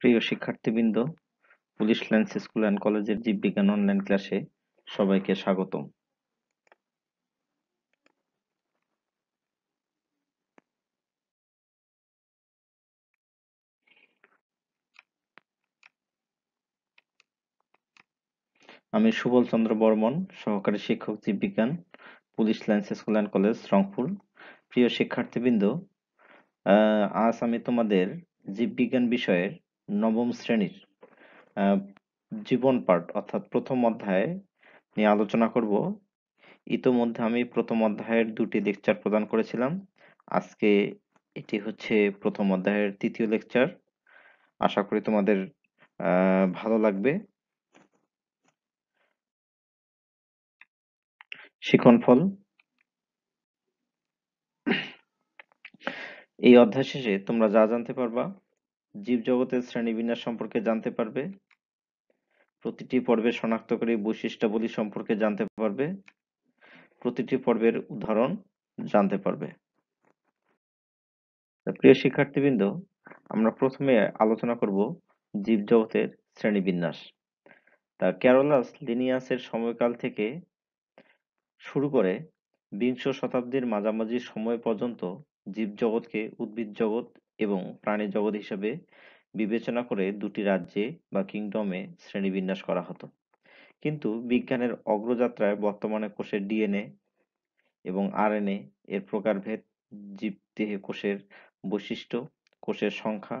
প্রিয় শিক্ষার্থীবৃন্দ police lines school and কলেজের জীববিজ্ঞান অনলাইন ক্লাসে সবাইকে স্বাগতম আমি সুবল চন্দ্র বর্মন সহকারী শিক্ষক জীববিজ্ঞান police lines school and college Rangpur প্রিয় শিক্ষার্থীবৃন্দ আজ আমি তোমাদের জীববিজ্ঞান বিষয়ের নবম শ্রেণীর জীবন পাঠ অর্থাৎ প্রথম অধ্যায় নিয়ে আলোচনা করব ইতোমধ্যে আমি প্রথম অধ্যায়ের দুটি লেকচার প্রদান করেছিলাম আজকে এটি হচ্ছে প্রথম অধ্যায়ের তৃতীয় লেকচার আশা করি তোমাদের ভালো লাগবে ফল এই অধ্যায় শেষে তোমরা যা জানতে পারবা জীবজগতের শ্রেণীবিন্যাস সম্পর্কে জানতে পারবে প্রতিটি পর্বের শনাক্তকারী বৈশিষ্ট্যাবলী সম্পর্কে জানতে পারবে প্রতিটি পর্বের উদাহরণ জানতে পারবে প্রিয় শিক্ষার্থীবৃন্দ আমরা প্রথমে আলোচনা করব জীবজগতের শ্রেণীবিন্যাস তা ক্যারোলাস লিনিয়াসের সময়কাল থেকে শুরু করে বিংশ শতাব্দীর মাঝামাঝি সময় পর্যন্ত জীবজগতকে উদ্ভিদ জগৎ এবং প্রাণী জগৎ হিসাবে বিবেচনা করে দুটি রাজ্যে বা কিংডমে শ্রেণীবিন্যাস করা হতো। কিন্তু বিজ্ঞানের অগ্রযাত্রায় বর্তমানে কোষের ডিএনএ এবং আরএনএ এর প্রকারভেদ, জীবদেহে কোষের বৈশিষ্ট্য, কোষের সংখ্যা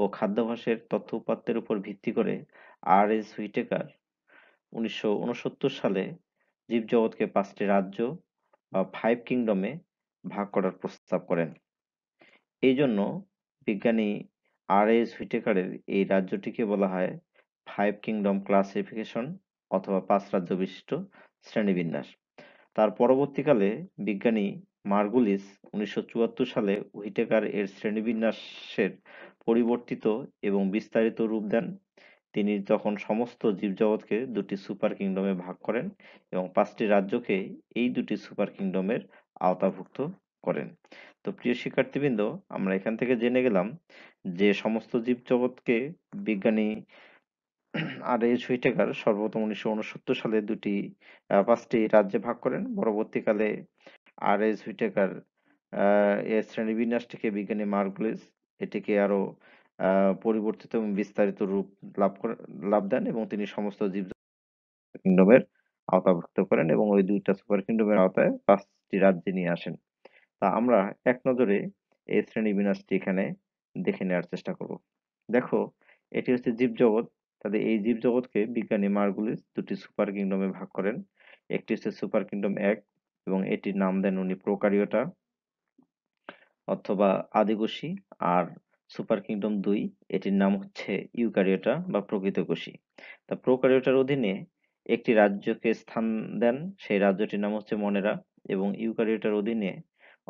ও খাদ্যাভাসের তথ্য উপাত্তের উপর ভিত্তি করে আর এস হুইটেকার উনিশশো সালে জীবজগৎকে পাঁচটি রাজ্য বা ফাইভ কিংডমে ভাগ করার প্রস্তাব করেন। এই জন্য বিজ্ঞানী আর এস হুইটেকারের এই রাজ্যটিকে বলা হয় ফাইভ কিংডম ক্লাসিফিকেশন অথবা পাঁচ রাজ্য বিশিষ্ট শ্রেণীবিন্যাস তার পরবর্তীকালে বিজ্ঞানী মার্গুলিস উনিশশো সালে হুইটেকার এর শ্রেণীবিন্যাসের পরিবর্তিত এবং বিস্তারিত রূপ দেন তিনি তখন সমস্ত জীবজগৎকে দুটি সুপার কিংডমে ভাগ করেন এবং পাঁচটি রাজ্যকে এই দুটি সুপার কিংডমের আওতাভুক্ত করেন তো প্রিয় শিক্ষার্থীবৃন্দ আমরা এখান থেকে জেনে গেলাম যে সমস্ত জীবজগৎকে বিজ্ঞানী আর এইচ হুইটেকার সর্বপ্রথম উনিশশো উনসত্তর সালে দুটি পাঁচটি রাজ্যে ভাগ করেন পরবর্তীকালে আর এস হুইটেকার এর শ্রেণীবিন্যাসটিকে বিজ্ঞানী মার্গুলিস এটিকে আরো পরিবর্তিত এবং বিস্তারিত রূপ লাভ করে লাভ দেন এবং তিনি সমস্ত জীব কিংডমের আওতাভুক্ত করেন এবং ওই দুইটা সুপার কিংডমের আওতায় পাঁচটি রাজ্যে নিয়ে আসেন তা আমরা এক নজরে এই শ্রেণী বিন্যাসটি এখানে দেখে নেওয়ার চেষ্টা করব দেখো এটি হচ্ছে জীবজগৎ তাদের এই জীবজগৎকে বিজ্ঞানী মার্গুলিস দুটি সুপার কিংডমে ভাগ করেন একটি হচ্ছে সুপার কিংডম এক এবং এটির নাম দেন উনি প্রকারিওটা অথবা আদিকোষী আর সুপার কিংডম দুই এটির নাম হচ্ছে ইউকারিওটা বা প্রকৃত কোষী তা প্রোকারিওটার অধীনে একটি রাজ্যকে স্থান দেন সেই রাজ্যটির নাম হচ্ছে মনেরা এবং ইউকারিওটার অধীনে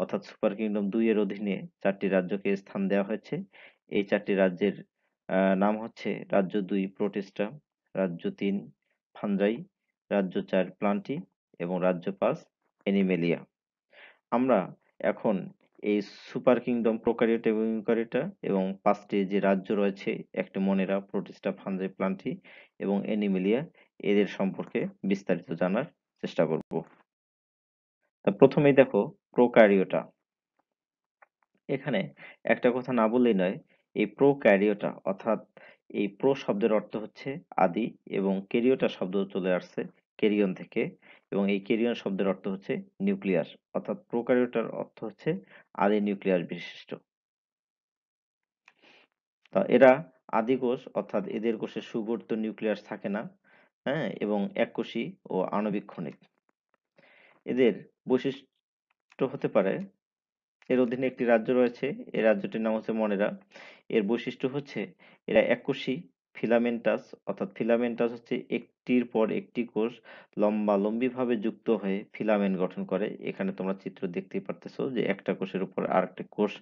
অর্থাৎ সুপার কিংডম দুই এর অধীনে চারটি রাজ্যকে স্থান দেওয়া হয়েছে এই চারটি রাজ্যের নাম হচ্ছে রাজ্য দুই প্রোটেস্টা রাজ্য তিন ফানজাই রাজ্য চার প্লান্টি এবং রাজ্য পাঁচ অ্যানিমেলিয়া আমরা এখন এই সুপার কিংডম প্রোকারিওটা এবং ইউকারিটা এবং পাঁচটি যে রাজ্য রয়েছে একটি মনেরা প্রোটেস্টা ফানজাই প্লান্টি এবং অ্যানিমেলিয়া এদের সম্পর্কে বিস্তারিত জানার চেষ্টা করব তা প্রথমেই দেখো প্রোক্যারিওটা এখানে একটা কথা না বললেই নয় এই প্রোক্যারিওটা অর্থাৎ এই প্রো শব্দের অর্থ হচ্ছে আদি এবং কেরিওটা শব্দ চলে আসছে কেরিয়ন থেকে এবং এই কেরিয়ন শব্দের অর্থ হচ্ছে নিউক্লিয়াস অর্থাৎ প্রোকারিওটার অর্থ হচ্ছে আদি নিউক্লিয়াস বিশিষ্ট তা এরা আদি কোষ অর্থাৎ এদের কোষে সুবর্ত নিউক্লিয়াস থাকে না হ্যাঁ এবং এককোষী ও আণবিক ক্ষণিক এদের বৈশিষ্ট্য হতে পারে এর অধীনে একটি রাজ্য রয়েছে এই রাজ্যটির নাম হচ্ছে মনেরা এর বৈশিষ্ট্য হচ্ছে এরা এককোষী ফিলামেন্টাস অর্থাৎ ফিলামেন্টাস হচ্ছে একটির পর একটি কোষ লম্বালম্বিভাবে যুক্ত হয়ে ফিলামেন্ট গঠন করে এখানে তোমরা চিত্র দেখতেই পারতেছো যে একটা কোষের উপর আর একটা কোষ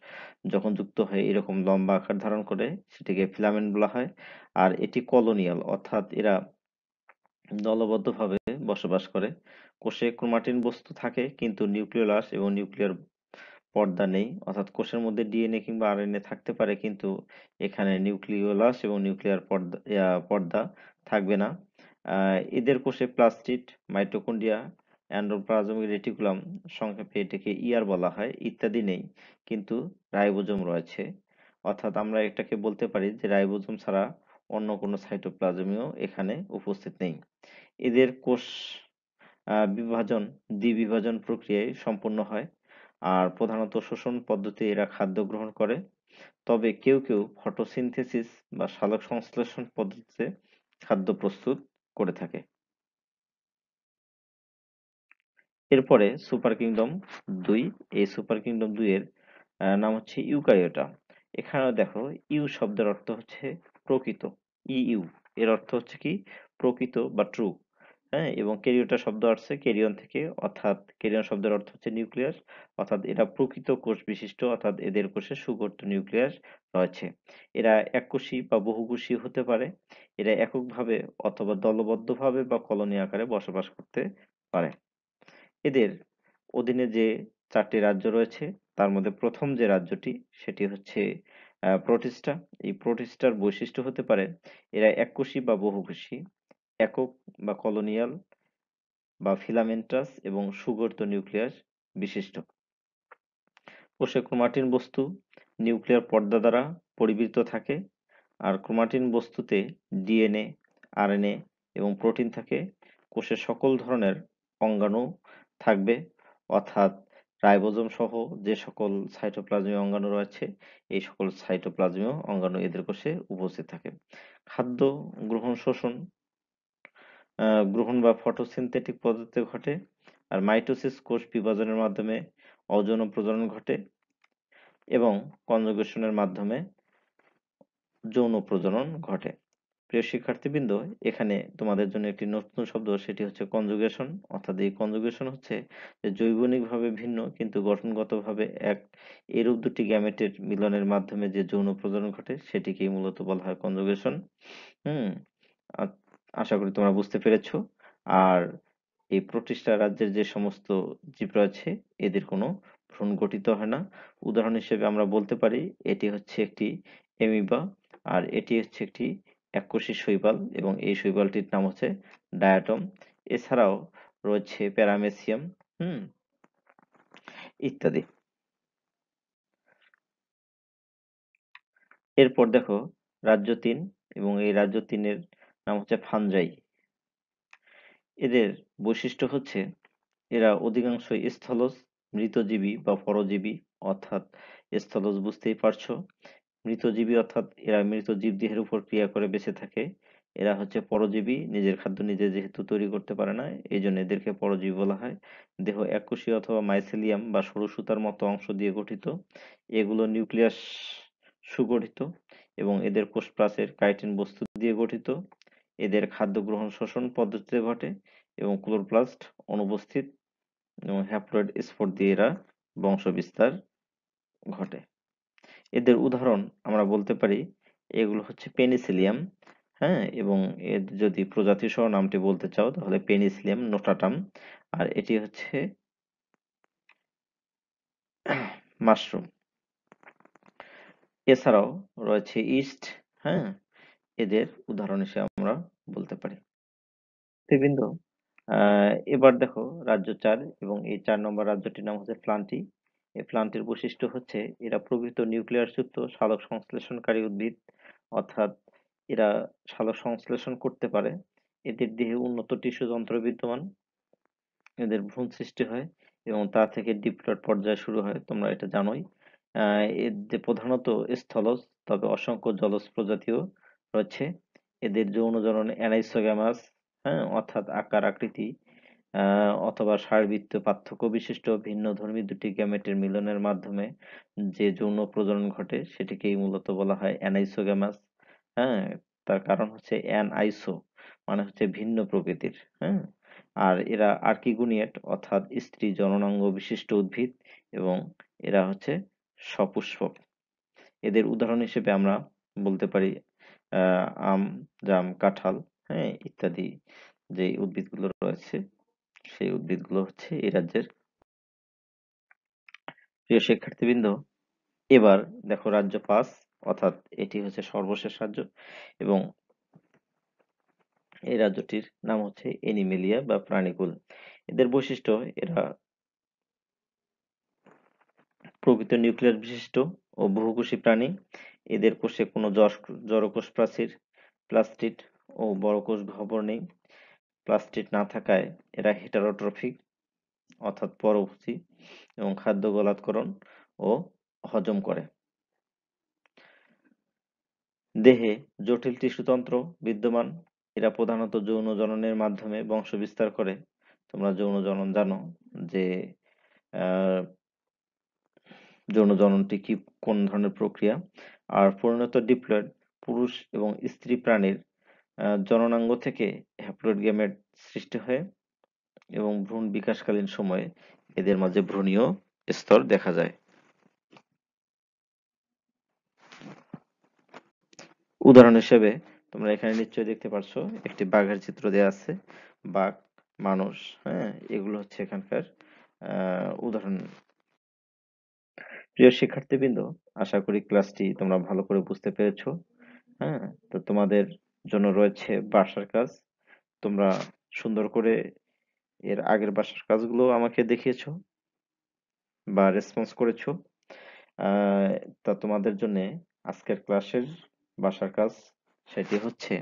যখন যুক্ত হয়ে এরকম লম্বা আকার ধারণ করে সেটিকে ফিলামেন্ট বলা হয় আর এটি কলোনিয়াল অর্থাৎ এরা দলবদ্ধভাবে বসবাস করে কোষে ক্রোমাটিন বস্তু থাকে কিন্তু নিউক্লিওলাস এবং নিউক্লিয়ার পর্দা নেই অর্থাৎ কোষের মধ্যে ডিএনএ কিংবা আরএনএ থাকতে পারে কিন্তু এখানে নিউক্লিওলাস এবং নিউক্লিয়ার পর্দা পর্দা থাকবে না এদের কোষে প্লাস্টিড মাইটোকন্ড্রিয়া অ্যান্ড্রোপ্লাজমিক রেটিকুলাম সংক্ষেপে এটাকে ইয়ার e বলা হয় ইত্যাদি নেই কিন্তু রাইবোজোম রয়েছে অর্থাৎ আমরা এটাকে বলতে পারি যে রাইবোজম ছাড়া অন্য কোনো সাইটোপ্লাজমীয় এখানে উপস্থিত নেই এদের কোষ আহ, বিভাজন দ্বিবিভাজন প্রক্রিয়ায় সম্পন্ন হয় আর প্রধানত শোষণ পদ্ধতি এরা খাদ্য গ্রহণ করে তবে কেউ কেউ ফটোসিনথেসিস বা সালক সংশ্লেষণ পদ্ধতিতে খাদ্য প্রস্তুত করে থাকে এরপরে সুপার কিংডম দুই এই সুপার কিংডম দুইয়ের আহ, নাম হচ্ছে ইউক্যারিওটা এখানে দেখো ইউ শব্দের অর্থ হচ্ছে প্রকৃত ইইউ এর অর্থ হচ্ছে কি প্রকৃত বা ট্রু হ্যাঁ এবং ক্যারিওটা শব্দ আসছে ক্যারিয়ন থেকে অর্থাৎ ক্যারিয়ন শব্দের অর্থ হচ্ছে নিউক্লিয়াস অর্থাৎ এরা প্রকৃত কোষ বিশিষ্ট অর্থাৎ এদের কোষে সুগঠিত নিউক্লিয়াস রয়েছে এরা এককোষী বা বহুকোষী হতে পারে এরা এককভাবে অথবা দলবদ্ধভাবে বা কলোনি আকারে বসবাস করতে পারে এদের অধীনে যে চারটি রাজ্য রয়েছে তার মধ্যে প্রথম যে রাজ্যটি সেটি হচ্ছে প্রোটিস্টা এই প্রোটিস্টার বৈশিষ্ট্য হতে পারে এরা এককোষী বা বহুকোষী একক বা কলোনিয়াল বা ফিলামেন্টাস এবং সুগর্ত নিউক্লিয়াস বিশিষ্ট কোষে ক্রোমাটিন বস্তু নিউক্লিয়ার পর্দা দ্বারা পরিবৃত থাকে আর ক্রোমাটিন বস্তুতে ডিএনএ আরএনএ এবং প্রোটিন থাকে কোষে সকল ধরনের অঙ্গাণু থাকবে অর্থাৎ রাইবোজম সহ যে সকল সাইটোপ্লাজমীয় অঙ্গাণু রয়েছে এই সকল সাইটোপ্লাজমীয় অঙ্গাণু এদের কোষে উপস্থিত থাকে খাদ্য গ্রহণ শোষণ আহ, গ্রহণ বা ফটোসিনথেটিক পদ্ধতিতে ঘটে আর মাইটোসিস কোষ বিভাজনের মাধ্যমে অযৌন প্রজনন ঘটে এবং কনজুগেশনের মাধ্যমে যৌন প্রজনন ঘটে প্রিয় শিক্ষার্থীবৃন্দ এখানে তোমাদের জন্য একটি নতুন শব্দ সেটি হচ্ছে কনজুগেশন অর্থাৎ এই কনজুগেশন হচ্ছে যে জৈবনিকভাবে ভিন্ন কিন্তু গঠনগতভাবে এক এরূপ দুটি গ্যামেটের মিলনের মাধ্যমে যে যৌন প্রজনন ঘটে সেটিকেই মূলত বলা হয় কনজুগেশন হুম আর আচ্ছা। আশা করি তোমরা বুঝতে পেরেছ আর এই প্রতিষ্ঠা রাজ্যের যে সমস্ত জীব রয়েছে এদের কোনো ভ্রূণ গঠিত হয় না উদাহরণ হিসেবে আমরা বলতে পারি এটি হচ্ছে একটি এমিবা আর এটি হচ্ছে একটি এককোষী শৈবাল এবং এই শৈবালটির নাম হচ্ছে ডায়াটম এছাড়াও রয়েছে প্যারামেসিয়াম হুম ইত্যাদি এরপর দেখো রাজ্য তিন এবং এই রাজ্য তিনের নাম হচ্ছে ফানজাই এদের বৈশিষ্ট্য হচ্ছে এরা অধিকাংশ স্থলজ মৃতজীবী বা পরজীবী অর্থাৎ স্থলজ বুঝতেই পারছো মৃতজীবী অর্থাৎ এরা মৃত জীবদেহের উপর ক্রিয়া করে বেঁচে থাকে এরা হচ্ছে পরজীবী নিজের খাদ্য নিজে যেহেতু তৈরি করতে পারে না এই জন্য এদেরকে পরজীবী বলা হয় দেহ একুশি অথবা মাইসেলিয়াম বা সরুসুতার মতো অংশ দিয়ে গঠিত এগুলো নিউক্লিয়াস সুগঠিত এবং এদের কোষ কাইটিন বস্তু দিয়ে গঠিত এদের খাদ্য গ্রহণ শোষণ পদ্ধতিতে ঘটে এবং ক্লোরোপ্লাস্ট অনুপস্থিত এবং হ্যাপ্লয়েড স্পোর দিয়ে এরা বংশবিস্তার ঘটে এদের উদাহরণ আমরা বলতে পারি এগুলো হচ্ছে পেনিসিলিয়াম হ্যাঁ এবং এর যদি প্রজাতি সহ নামটি বলতে চাও তাহলে পেনিসিলিয়াম নোটাটাম আর এটি হচ্ছে মাশরুম এছাড়াও রয়েছে ইস্ট হ্যাঁ এদের উদাহরণ হিসেবে আমরা বলতে পারি বিন্দু এবার দেখো রাজ্য চার এবং এই চার নম্বর রাজ্যটির নাম হচ্ছে প্লান্টি এই প্লান্টির বৈশিষ্ট্য হচ্ছে এরা প্রকৃত নিউক্লিয়ার সূত্র সালক সংশ্লেষণকারী উদ্ভিদ অর্থাৎ এরা সালক সংশ্লেষণ করতে পারে এদের দেহে উন্নত টিস্যু যন্ত্র বিদ্যমান এদের ভ্রূণ সৃষ্টি হয় এবং তা থেকে ডিপ্লয়েড পর্যায়ে শুরু হয় তোমরা এটা জানোই এর যে প্রধানত স্থলজ তবে অসংখ্য জলজ প্রজাতিও রয়েছে এদের যৌন জনন অ্যানাইসোগ্যামাস হ্যাঁ অর্থাৎ আকার আকৃতি অথবা সারবৃত্ত পার্থক্য বিশিষ্ট ভিন্ন ধর্মী দুটি গ্যামেটের মিলনের মাধ্যমে যে যৌন প্রজনন ঘটে সেটিকেই মূলত বলা হয় অ্যানাইসোগ্যামাস হ্যাঁ তার কারণ হচ্ছে আইসো মানে হচ্ছে ভিন্ন প্রকৃতির হ্যাঁ আর এরা আর্কিগুনিয়েট অর্থাৎ স্ত্রী জননাঙ্গ বিশিষ্ট উদ্ভিদ এবং এরা হচ্ছে সপুষ্পক এদের উদাহরণ হিসেবে আমরা বলতে পারি আম জাম কাঁঠাল হ্যাঁ ইত্যাদি যে উদ্ভিদগুলো রয়েছে সেই উদ্ভিদগুলো হচ্ছে এই রাজ্যের প্রিয় শিক্ষার্থীবৃন্দ এবার দেখো রাজ্য পাস অর্থাৎ এটি হচ্ছে সর্বশেষ রাজ্য এবং এই রাজ্যটির নাম হচ্ছে এনিমেলিয়া বা প্রাণীকুল এদের বৈশিষ্ট্য এরা প্রকৃত নিউক্লিয়ার বিশিষ্ট ও বহুকোষী প্রাণী এদের কোষে কোনো জড়কোষ প্রাচীর প্লাস্টিড ও বড়কোষ গহ্বর নেই প্লাস্টিড না থাকায় এরা হেটারোট্রফিক অর্থাৎ পরবর্তী এবং খাদ্য গলাৎকরণ ও হজম করে দেহে জটিল টিস্যুতন্ত্র বিদ্যমান এরা প্রধানত যৌন জননের মাধ্যমে বংশ বিস্তার করে তোমরা যৌন জনন জানো যে যৌন জননটি কি কোন ধরনের প্রক্রিয়া আর পরিণত ডিপ্লয়েড পুরুষ এবং স্ত্রী প্রাণীর জননাঙ্গ থেকে হ্যাপ্লয়েড গ্যামেট সৃষ্টি হয় এবং ভ্রূণ বিকাশকালীন সময়ে এদের মাঝে ভ্রূণীয় স্তর দেখা যায় উদাহরণ হিসেবে তোমরা এখানে নিশ্চয়ই দেখতে পারছো একটি বাঘের চিত্র দেয়া আছে বাঘ মানুষ হ্যাঁ এগুলো হচ্ছে এখানকার উদাহরণ প্রিয় শিক্ষার্থীবৃন্দ আশা করি ক্লাসটি তোমরা ভালো করে বুঝতে পেরেছো হ্যাঁ তো তোমাদের জন্য রয়েছে বাসার কাজ তোমরা সুন্দর করে এর আগের বাসার কাজগুলো আমাকে দেখিয়েছো বা রেসপন্স করেছো তা তোমাদের জন্য আজকের ক্লাসের বাসার কাজ সেটি হচ্ছে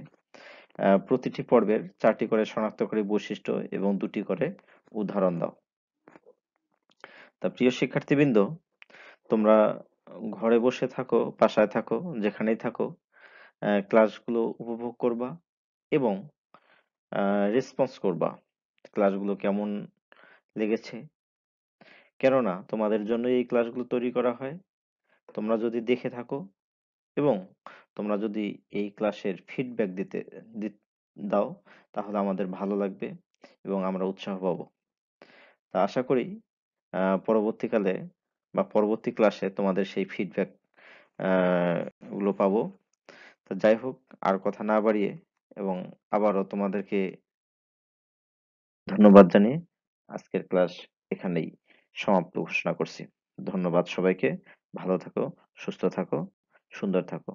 প্রতিটি পর্বের চারটি করে শনাক্তকারী বৈশিষ্ট্য এবং দুটি করে উদাহরণ দাও তা প্রিয় শিক্ষার্থীবৃন্দ তোমরা ঘরে বসে থাকো বাসায় থাকো যেখানেই থাকো ক্লাসগুলো উপভোগ করবা এবং রেসপন্স করবা ক্লাসগুলো কেমন লেগেছে কেননা তোমাদের জন্য এই ক্লাসগুলো তৈরি করা হয় তোমরা যদি দেখে থাকো এবং তোমরা যদি এই ক্লাসের ফিডব্যাক দিতে দি- দাও তাহলে আমাদের ভালো লাগবে এবং আমরা উৎসাহ পাবো তা আশা করি আহ পরবর্তীকালে বা পরবর্তী ক্লাসে তোমাদের সেই ফিডব্যাক গুলো পাবো তো যাই হোক আর কথা না বাড়িয়ে এবং আবারও তোমাদেরকে ধন্যবাদ জানিয়ে আজকের ক্লাস এখানেই সমাপ্ত ঘোষণা করছি ধন্যবাদ সবাইকে ভালো থাকো সুস্থ থাকো সুন্দর থাকো